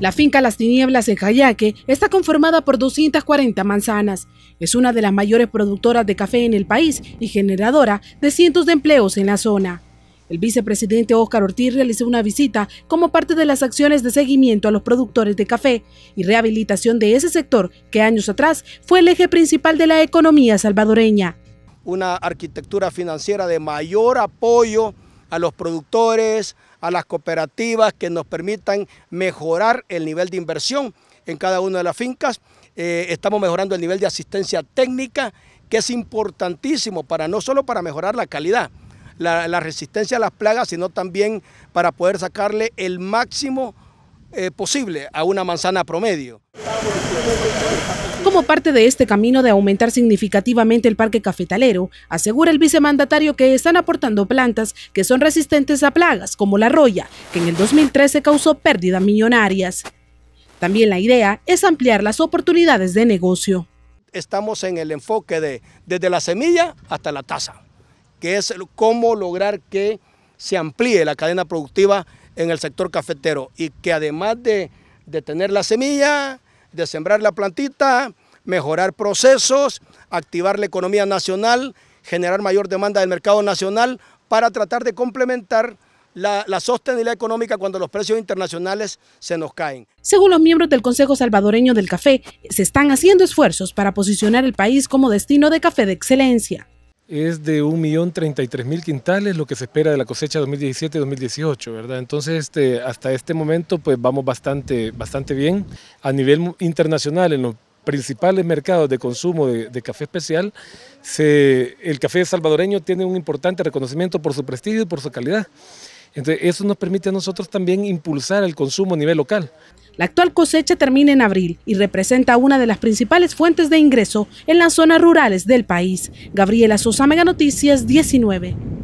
La finca Las Tinieblas en Jayaque está conformada por 240 manzanas. Es una de las mayores productoras de café en el país y generadora de cientos de empleos en la zona. El vicepresidente Óscar Ortiz realizó una visita como parte de las acciones de seguimiento a los productores de café y rehabilitación de ese sector que años atrás fue el eje principal de la economía salvadoreña. Una arquitectura financiera de mayor apoyo a los productores, a las cooperativas que nos permitan mejorar el nivel de inversión en cada una de las fincas. Eh, estamos mejorando el nivel de asistencia técnica, que es importantísimo para no solo para mejorar la calidad, la, resistencia a las plagas, sino también para poder sacarle el máximo eh, posible a una manzana promedio como parte de este camino de aumentar significativamente el parque cafetalero, asegura el vicemandatario que están aportando plantas que son resistentes a plagas, como la roya, que en el 2013 causó pérdidas millonarias. También la idea es ampliar las oportunidades de negocio. Estamos en el enfoque de desde la semilla hasta la taza, que es cómo lograr que se amplíe la cadena productiva en el sector cafetero y que además de, de tener la semilla, de sembrar la plantita, mejorar procesos, activar la economía nacional, generar mayor demanda del mercado nacional para tratar de complementar la, sostenibilidad económica cuando los precios internacionales se nos caen. Según los miembros del Consejo Salvadoreño del Café, se están haciendo esfuerzos para posicionar el país como destino de café de excelencia. Es de 1.033.000 quintales lo que se espera de la cosecha 2017-2018, ¿verdad? Entonces, este, hasta este momento, pues vamos bastante, bastante bien. A nivel internacional, en que, principales mercados de consumo de, café especial, el café salvadoreño tiene un importante reconocimiento por su prestigio y por su calidad. Entonces, eso nos permite a nosotros también impulsar el consumo a nivel local. La actual cosecha termina en abril y representa una de las principales fuentes de ingreso en las zonas rurales del país. Gabriela Sosa, Mega Noticias 19.